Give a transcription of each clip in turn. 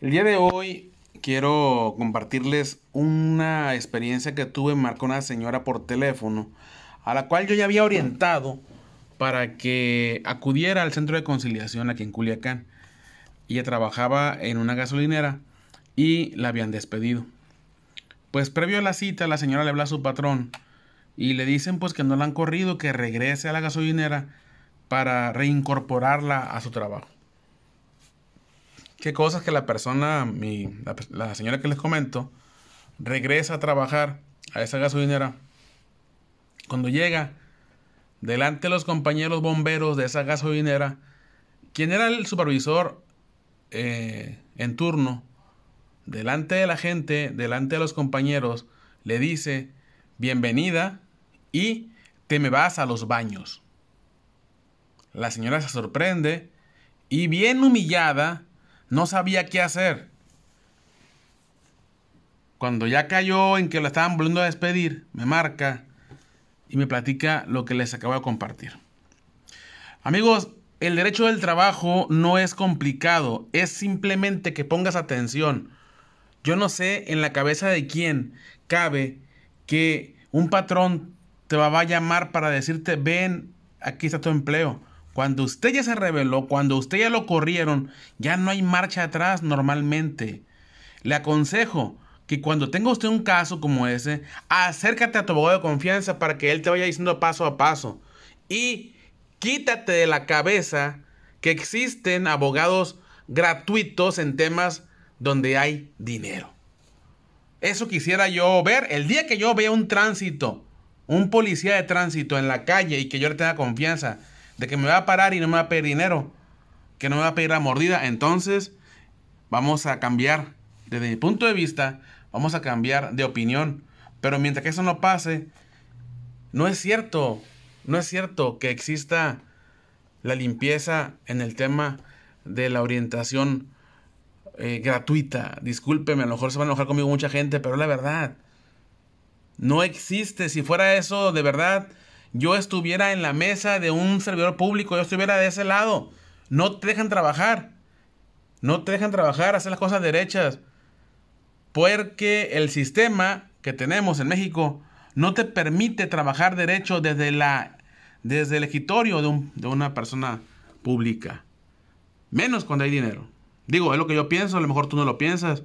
El día de hoy quiero compartirles una experiencia que tuve, con una señora por teléfono, a la cual yo ya había orientado para que acudiera al centro de conciliación aquí en Culiacán. Ella trabajaba en una gasolinera y la habían despedido. Pues previo a la cita, la señora le habla a su patrón y le dicen pues que no la han corrido, que regrese a la gasolinera para reincorporarla a su trabajo qué cosas que la persona, la, señora que les comento, regresa a trabajar a esa gasolinera. Cuando llega, delante de los compañeros bomberos de esa gasolinera, quien era el supervisor eh, en turno, delante de la gente, delante de los compañeros, le dice, bienvenida y te me vas a los baños. La señora se sorprende y bien humillada no sabía qué hacer. Cuando ya cayó en que lo estaban volviendo a despedir, me marca y me platica lo que les acabo de compartir. Amigos, el derecho del trabajo no es complicado, es simplemente que pongas atención. Yo no sé en la cabeza de quién cabe que un patrón te va a llamar para decirte, ven, aquí está tu empleo. Cuando usted ya se reveló, cuando usted ya lo corrieron, ya no hay marcha atrás normalmente. Le aconsejo que cuando tenga usted un caso como ese, acércate a tu abogado de confianza para que él te vaya diciendo paso a paso. Y quítate de la cabeza que existen abogados gratuitos en temas donde hay dinero. Eso quisiera yo ver. El día que yo vea un tránsito, un policía de tránsito en la calle y que yo le tenga confianza, de que me va a parar y no me va a pedir dinero, que no me va a pedir la mordida. Entonces, vamos a cambiar, desde mi punto de vista, vamos a cambiar de opinión. Pero mientras que eso no pase, no es cierto, no es cierto que exista la limpieza en el tema de la orientación eh, gratuita. Discúlpeme, a lo mejor se va a enojar conmigo mucha gente, pero la verdad, no existe. Si fuera eso de verdad, yo estuviera en la mesa de un servidor público, yo estuviera de ese lado. No te dejan trabajar. No te dejan trabajar, hacer las cosas derechas. Porque el sistema que tenemos en México no te permite trabajar derecho desde, la, desde el escritorio de, de una persona pública. Menos cuando hay dinero. Digo, es lo que yo pienso, a lo mejor tú no lo piensas.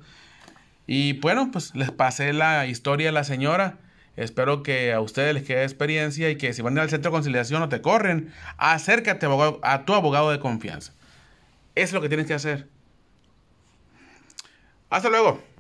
Y bueno, pues les pasé la historia a la señora Espero que a ustedes les quede experiencia y que si van al centro de conciliación o te corren, acércate a tu abogado de confianza. Es lo que tienes que hacer. Hasta luego.